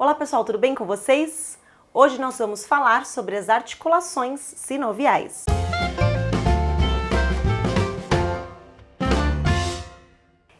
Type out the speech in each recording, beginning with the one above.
Olá pessoal, tudo bem com vocês? Hoje nós vamos falar sobre as articulações sinoviais.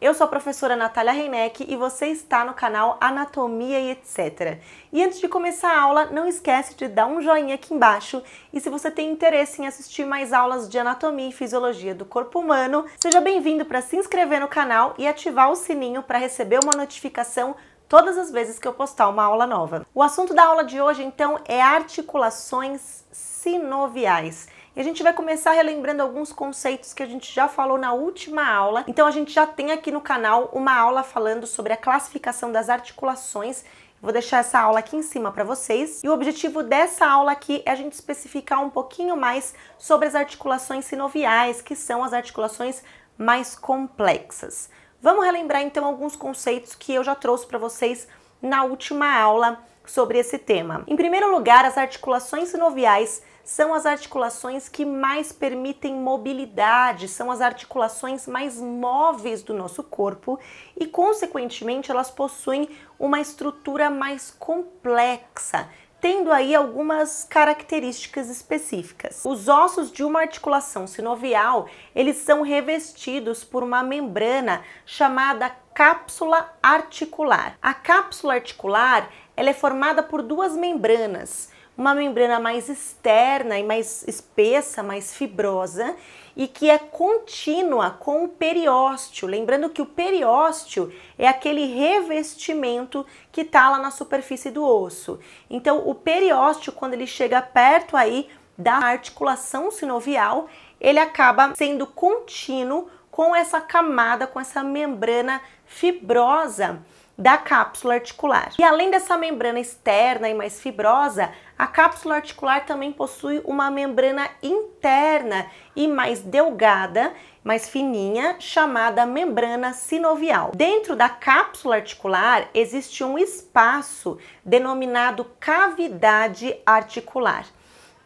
Eu sou a professora Natália Reineck e você está no canal Anatomia e etc. E antes de começar a aula, não esquece de dar um joinha aqui embaixo e se você tem interesse em assistir mais aulas de anatomia e fisiologia do corpo humano, seja bem-vindo para se inscrever no canal e ativar o sininho para receber uma notificação todas as vezes que eu postar uma aula nova. O assunto da aula de hoje, então, é articulações sinoviais. E a gente vai começar relembrando alguns conceitos que a gente já falou na última aula. Então a gente já tem aqui no canal uma aula falando sobre a classificação das articulações Vou deixar essa aula aqui em cima para vocês. E o objetivo dessa aula aqui é a gente especificar um pouquinho mais sobre as articulações sinoviais, que são as articulações mais complexas. Vamos relembrar então alguns conceitos que eu já trouxe para vocês na última aula sobre esse tema. Em primeiro lugar, as articulações sinoviais são as articulações que mais permitem mobilidade, são as articulações mais móveis do nosso corpo e, consequentemente, elas possuem uma estrutura mais complexa, tendo aí algumas características específicas. Os ossos de uma articulação sinovial, eles são revestidos por uma membrana chamada cápsula articular. A cápsula articular, ela é formada por duas membranas, uma membrana mais externa e mais espessa, mais fibrosa, e que é contínua com o periósteo. Lembrando que o periósteo é aquele revestimento que está lá na superfície do osso. Então, o periósteo, quando ele chega perto aí da articulação sinovial, ele acaba sendo contínuo com essa camada, com essa membrana fibrosa da cápsula articular. E além dessa membrana externa e mais fibrosa, a cápsula articular também possui uma membrana interna e mais delgada, mais fininha, chamada membrana sinovial. Dentro da cápsula articular existe um espaço denominado cavidade articular.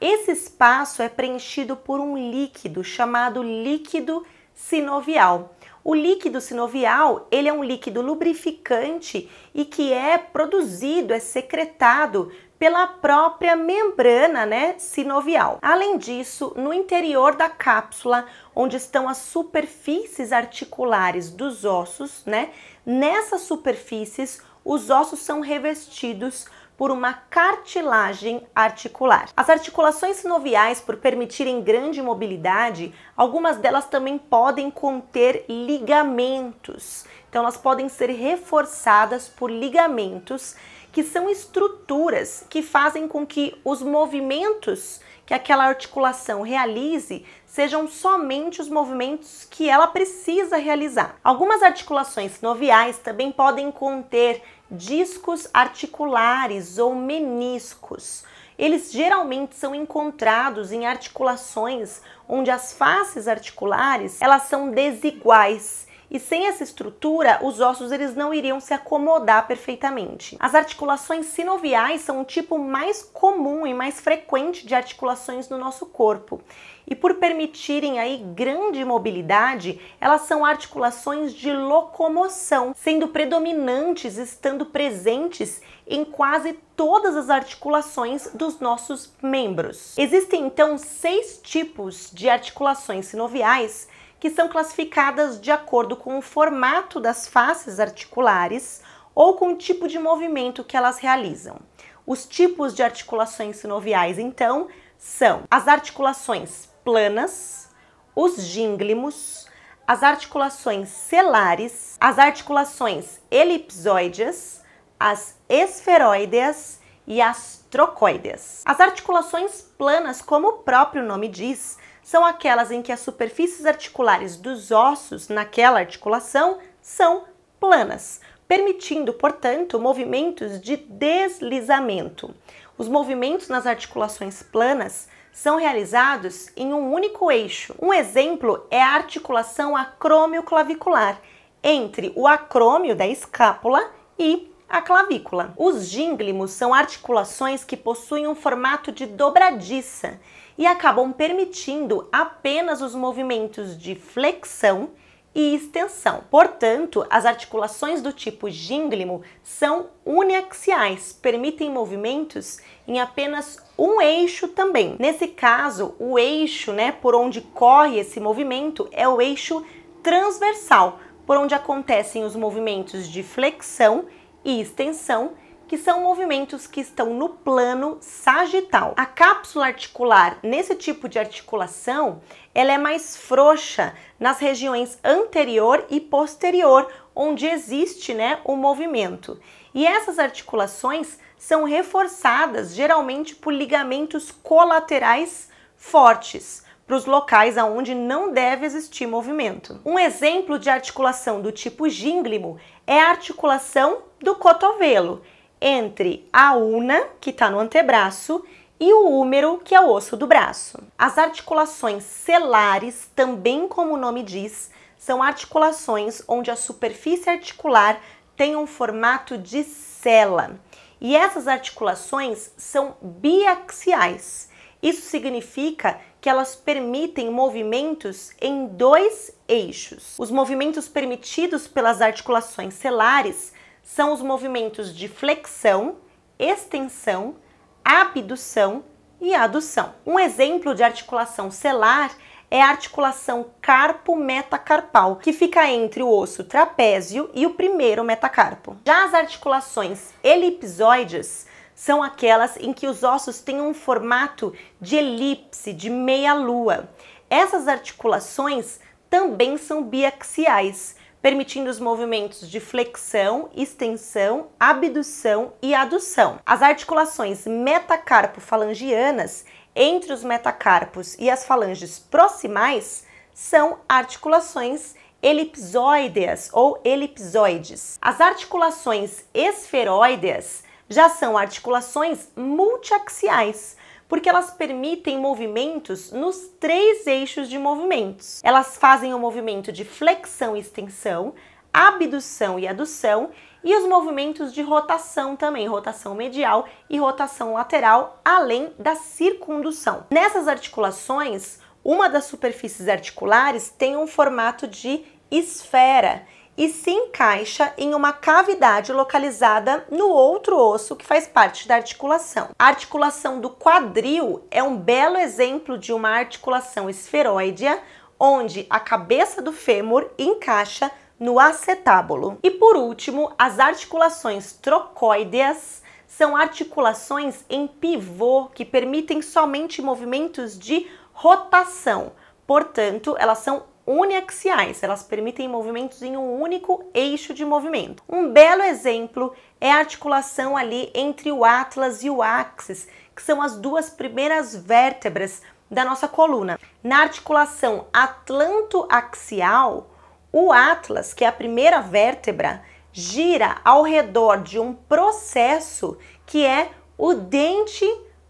Esse espaço é preenchido por um líquido chamado líquido sinovial. O líquido sinovial, ele é um líquido lubrificante e que é produzido, é secretado pela própria membrana, né, sinovial. Além disso, no interior da cápsula, onde estão as superfícies articulares dos ossos, né, nessas superfícies os ossos são revestidos por uma cartilagem articular. As articulações sinoviais, por permitirem grande mobilidade, algumas delas também podem conter ligamentos. Então, elas podem ser reforçadas por ligamentos, que são estruturas que fazem com que os movimentos que aquela articulação realize sejam somente os movimentos que ela precisa realizar. Algumas articulações sinoviais também podem conter discos articulares ou meniscos. Eles geralmente são encontrados em articulações onde as faces articulares elas são desiguais e sem essa estrutura, os ossos eles não iriam se acomodar perfeitamente. As articulações sinoviais são um tipo mais comum e mais frequente de articulações no nosso corpo. E por permitirem aí grande mobilidade, elas são articulações de locomoção, sendo predominantes, estando presentes em quase todas as articulações dos nossos membros. Existem então seis tipos de articulações sinoviais que são classificadas de acordo com o formato das faces articulares ou com o tipo de movimento que elas realizam. Os tipos de articulações sinoviais, então, são as articulações planas, os gínglimos, as articulações celares, as articulações elipsoides, as esferoideas e as trocoides. As articulações planas, como o próprio nome diz, são aquelas em que as superfícies articulares dos ossos naquela articulação são planas, permitindo, portanto, movimentos de deslizamento. Os movimentos nas articulações planas são realizados em um único eixo. Um exemplo é a articulação acrômio-clavicular, entre o acrômio da escápula e a clavícula. Os gínglimos são articulações que possuem um formato de dobradiça e acabam permitindo apenas os movimentos de flexão e extensão. Portanto, as articulações do tipo gínglimo são uniaxiais, permitem movimentos em apenas um eixo também. Nesse caso, o eixo, né, por onde corre esse movimento é o eixo transversal, por onde acontecem os movimentos de flexão e extensão que são movimentos que estão no plano sagital. A cápsula articular, nesse tipo de articulação, ela é mais frouxa nas regiões anterior e posterior, onde existe né, o movimento. E essas articulações são reforçadas geralmente por ligamentos colaterais fortes para os locais aonde não deve existir movimento. Um exemplo de articulação do tipo gínglimo é a articulação do cotovelo entre a una, que está no antebraço, e o húmero, que é o osso do braço. As articulações celares, também como o nome diz, são articulações onde a superfície articular tem um formato de cela. E essas articulações são biaxiais. Isso significa que elas permitem movimentos em dois eixos. Os movimentos permitidos pelas articulações celares são os movimentos de flexão, extensão, abdução e adução. Um exemplo de articulação celar é a articulação carpo-metacarpal, que fica entre o osso trapézio e o primeiro metacarpo. Já as articulações elipsoides são aquelas em que os ossos têm um formato de elipse, de meia-lua. Essas articulações também são biaxiais permitindo os movimentos de flexão, extensão, abdução e adução. As articulações metacarpo-falangianas entre os metacarpos e as falanges proximais são articulações elipsoideas ou elipsoides. As articulações esferoideas já são articulações multiaxiais, porque elas permitem movimentos nos três eixos de movimentos. Elas fazem o movimento de flexão e extensão, abdução e adução e os movimentos de rotação também, rotação medial e rotação lateral, além da circundução. Nessas articulações, uma das superfícies articulares tem um formato de esfera e se encaixa em uma cavidade localizada no outro osso que faz parte da articulação. A articulação do quadril é um belo exemplo de uma articulação esferoidea, onde a cabeça do fêmur encaixa no acetábulo. E por último, as articulações trocoideas são articulações em pivô que permitem somente movimentos de rotação. Portanto, elas são uniaxiais, elas permitem movimentos em um único eixo de movimento. Um belo exemplo é a articulação ali entre o atlas e o axis, que são as duas primeiras vértebras da nossa coluna. Na articulação atlantoaxial, o atlas, que é a primeira vértebra, gira ao redor de um processo que é o dente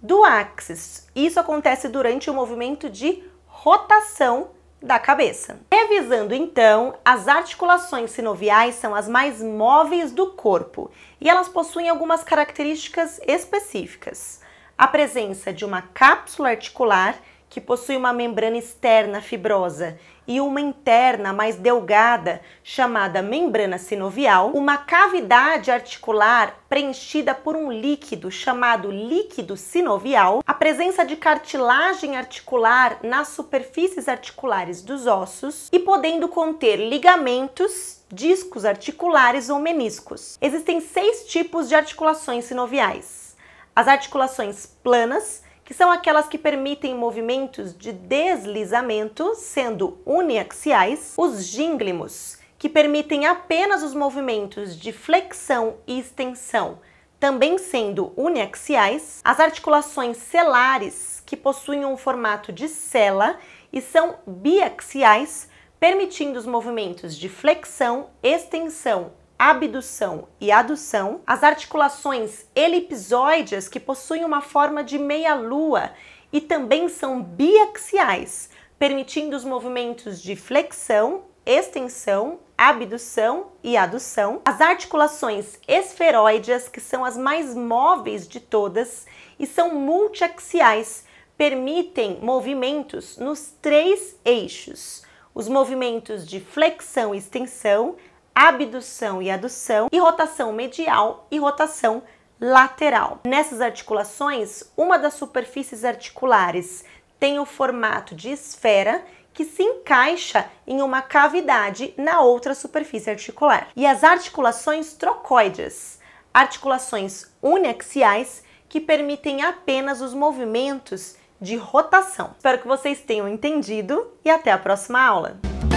do axis. Isso acontece durante o movimento de rotação da cabeça. Revisando então, as articulações sinoviais são as mais móveis do corpo e elas possuem algumas características específicas. A presença de uma cápsula articular que possui uma membrana externa fibrosa e uma interna mais delgada, chamada membrana sinovial, uma cavidade articular preenchida por um líquido chamado líquido sinovial, a presença de cartilagem articular nas superfícies articulares dos ossos e podendo conter ligamentos, discos articulares ou meniscos. Existem seis tipos de articulações sinoviais: as articulações planas que são aquelas que permitem movimentos de deslizamento, sendo uniaxiais, os gínglimos, que permitem apenas os movimentos de flexão e extensão, também sendo uniaxiais, as articulações celares, que possuem um formato de cela e são biaxiais, permitindo os movimentos de flexão, extensão abdução e adução, as articulações elipsoides que possuem uma forma de meia-lua e também são biaxiais, permitindo os movimentos de flexão, extensão, abdução e adução, as articulações esferoides, que são as mais móveis de todas e são multiaxiais, permitem movimentos nos três eixos: os movimentos de flexão e extensão, abdução e adução, e rotação medial e rotação lateral. Nessas articulações, uma das superfícies articulares tem o formato de esfera que se encaixa em uma cavidade na outra superfície articular. E as articulações trocoides, articulações uniaxiais que permitem apenas os movimentos de rotação. Espero que vocês tenham entendido e até a próxima aula.